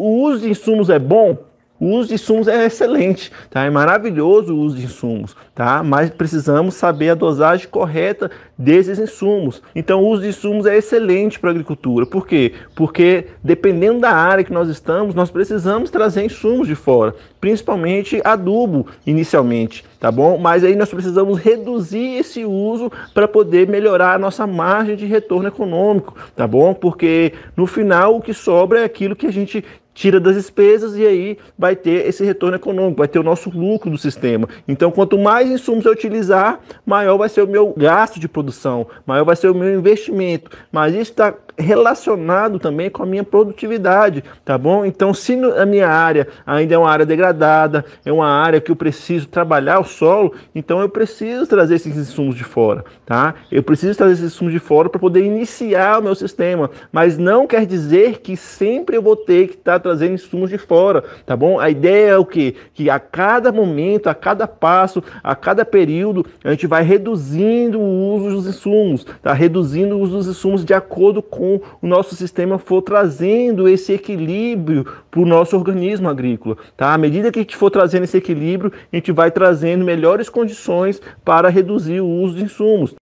o uso de insumos é bom? O uso de insumos é excelente, tá? É maravilhoso o uso de insumos, tá? Mas precisamos saber a dosagem correta desses insumos. Então, o uso de insumos é excelente para a agricultura. Por quê? Porque dependendo da área que nós estamos, nós precisamos trazer insumos de fora, principalmente adubo inicialmente, tá bom? Mas aí nós precisamos reduzir esse uso para poder melhorar a nossa margem de retorno econômico, tá bom? Porque no final o que sobra é aquilo que a gente tira das despesas e aí vai ter esse retorno econômico, vai ter o nosso lucro do sistema. Então, quanto mais insumos eu utilizar, maior vai ser o meu gasto de produção, maior vai ser o meu investimento. Mas isso está relacionado também com a minha produtividade, tá bom? Então, se a minha área ainda é uma área degradada, é uma área que eu preciso trabalhar o solo, então eu preciso trazer esses insumos de fora, tá? Eu preciso trazer esses insumos de fora para poder iniciar o meu sistema, mas não quer dizer que sempre eu vou ter que estar tá trazendo insumos de fora, tá bom? A ideia é o que? Que a cada momento, a cada passo, a cada período, a gente vai reduzindo o uso dos insumos, tá? Reduzindo o uso dos insumos de acordo com como o nosso sistema for trazendo esse equilíbrio para o nosso organismo agrícola. Tá? À medida que a gente for trazendo esse equilíbrio, a gente vai trazendo melhores condições para reduzir o uso de insumos.